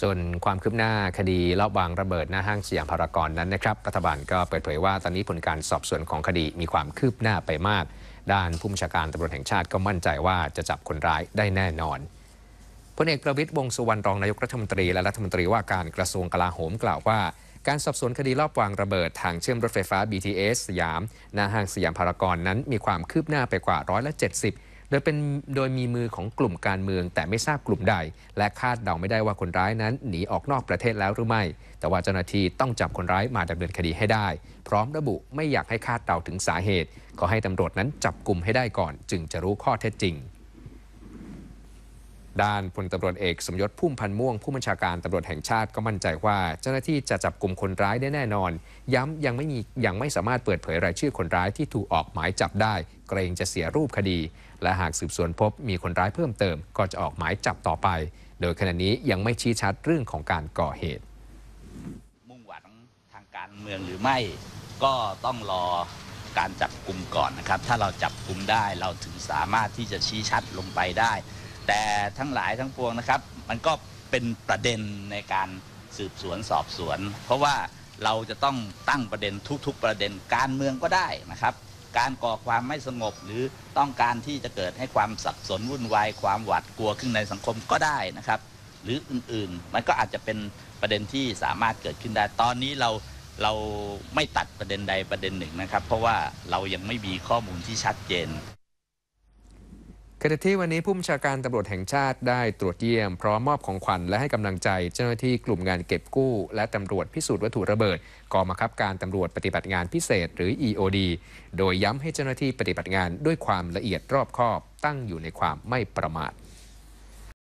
ส่วนความคืบหน้าคดีลอบวางระเบิดหน้าห้างสยามพารากอนนั้นนะครับรัฐบาลก็เปิดเผยว่าตอนนี้ผลการสอบสวนของคดีมีความคืบหน้าไปมาก ด้านผู้บัญชาการตำรวจแห่งชาติก็มั่นใจว่าจะจับคนร้ายได้แน่นอนพลเอกประวิทย์วงสุวรรณรองนายกรัฐมนตรีและรัฐมนตรีว่าการกระทรวงกลาโหมกล่าวว่า การสอบสวนคดีลอบวางระเบิดทางเชื่อมรถไฟฟ้า BTS สยามหน้าห้างสยามพารากอนนั้นมีความคืบหน้าไปกว่าร้อยละเิบโดยเป็นโดยมีมือของกลุ่มการเมืองแต่ไม่ทราบกลุ่มใด และคาดเดาไม่ได้ว่าคนร้ายนั้นหนีออกนอกประเทศแล้วหรือไม่ แต่ว่าเจ้าหน้าที่ต้องจับคนร้ายมาดำเนินคดีให้ได้ พร้อมระบุไม่อยากให้คาดเดาถึงสาเหตุ ขอให้ตำรวจนั้นจับกลุ่มให้ได้ก่อน จึงจะรู้ข้อเท็จจริงด้านพลตำรวจเอกสมยศพุ่มพันธ์ม่วงผู้บัญชาการตำรวจแห่งชาติก็มั่นใจว่า เจ้าหน้าที่จะจับกลุ่มคนร้ายได้แน่นอน ย้ำยังไม่มียังไม่สามารถเปิดเผยรายชื่อคนร้ายที่ถูกออกหมายจับได้ เกรงจะเสียรูปคดี และหากสืบสวนพบมีคนร้ายเพิ่มเติมก็จะออกหมายจับต่อไป โดยขณะนี้ยังไม่ชี้ชัดเรื่องของการก่อเหตุ มุ่งหวังทางการเมืองหรือไม่ก็ต้องรอการจับกลุ่มก่อนนะครับ ถ้าเราจับกลุ่มได้เราถึงสามารถที่จะชี้ชัดลงไปได้แต่ทั้งหลายทั้งปวงนะครับมันก็เป็นประเด็นในการสืบสวนสอบสวน เพราะว่าเราจะต้องตั้งประเด็นทุก ๆ ประเด็นการเมืองก็ได้นะครับ การก่อความไม่สงบหรือต้องการที่จะเกิดให้ความสับสนวุ่นวาย ความหวาดกลัวขึ้นในสังคมก็ได้นะครับ หรืออื่นๆ มันก็อาจจะเป็นประเด็นที่สามารถเกิดขึ้นได้ ตอนนี้เราเราไม่ตัดประเด็นใดประเด็นหนึ่งนะครับ เพราะว่าเรายังไม่มีข้อมูลที่ชัดเจนขณะที่วันนี้ผู้บัญชาการตำรวจแห่งชาติได้ตรวจเยี่ยม พร้อมมอบของขวัญและให้กำลังใจเจ้าหน้าที่กลุ่มงานเก็บกู้และตำรวจพิสูจน์วัตถุระเบิด กองบังคับการตำรวจปฏิบัติงานพิเศษ หรือ EOD โดยย้ำให้เจ้าหน้าที่ปฏิบัติงานด้วยความละเอียดรอบคอบ ตั้งอยู่ในความไม่ประมาท